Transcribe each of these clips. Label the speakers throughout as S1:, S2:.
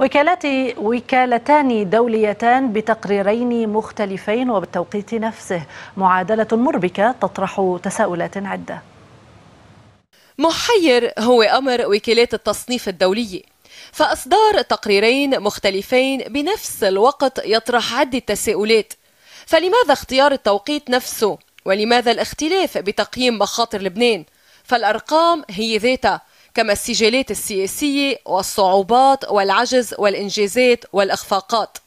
S1: وكالات وكالتان دوليتان بتقريرين مختلفين وبالتوقيت نفسه معادلة مربكة تطرح تساؤلات عدة محير هو أمر وكالات التصنيف الدولية فإصدار تقريرين مختلفين بنفس الوقت يطرح عدة تساؤلات فلماذا اختيار التوقيت نفسه ولماذا الاختلاف بتقييم مخاطر لبنان فالأرقام هي ذاتها كما السجالات السياسية والصعوبات والعجز والإنجازات والإخفاقات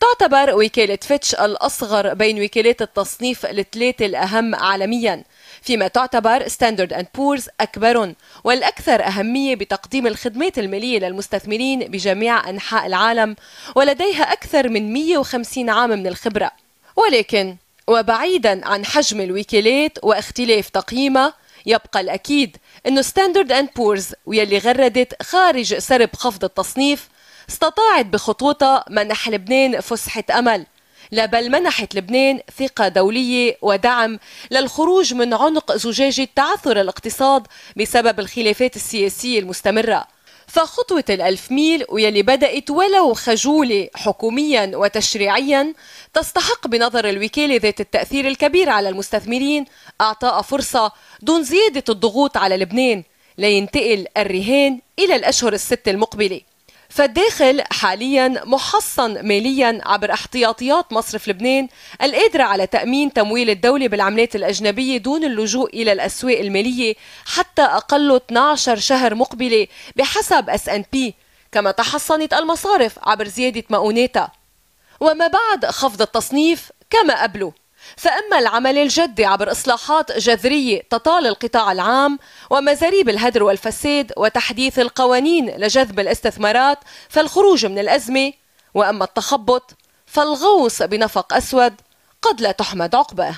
S1: تعتبر وكالة فيتش الأصغر بين وكالات التصنيف الثلاثة الأهم عالمياً فيما تعتبر ستاندرد أند بورز أكبر والأكثر أهمية بتقديم الخدمات المالية للمستثمرين بجميع أنحاء العالم ولديها أكثر من 150 عام من الخبرة ولكن وبعيدا عن حجم الوكالات واختلاف تقييمها يبقى الأكيد أن ستاندرد أند بورز ويلي غردت خارج سرب خفض التصنيف استطاعت بخطوتها منح لبنان فسحة أمل لا بل منحت لبنان ثقة دولية ودعم للخروج من عنق زجاجة تعثر الاقتصاد بسبب الخلافات السياسية المستمرة فخطوة الألف ميل ويلي بدأت ولو خجولة حكوميا وتشريعيا تستحق بنظر الوكالة ذات التأثير الكبير على المستثمرين أعطاء فرصة دون زيادة الضغوط على لبنان لينتقل الرهان إلى الأشهر الست المقبلة فالداخل حاليا محصن ماليا عبر احتياطيات مصرف لبنان القادرة على تأمين تمويل الدولة بالعملات الأجنبية دون اللجوء إلى الأسواق المالية حتى أقل 12 شهر مقبلة بحسب اس ان بي كما تحصنت المصارف عبر زيادة مؤوناتها وما بعد خفض التصنيف كما قبله فأما العمل الجدي عبر إصلاحات جذرية تطال القطاع العام ومزاريب الهدر والفساد وتحديث القوانين لجذب الاستثمارات فالخروج من الأزمة وأما التخبط فالغوص بنفق أسود قد لا تحمد عقباه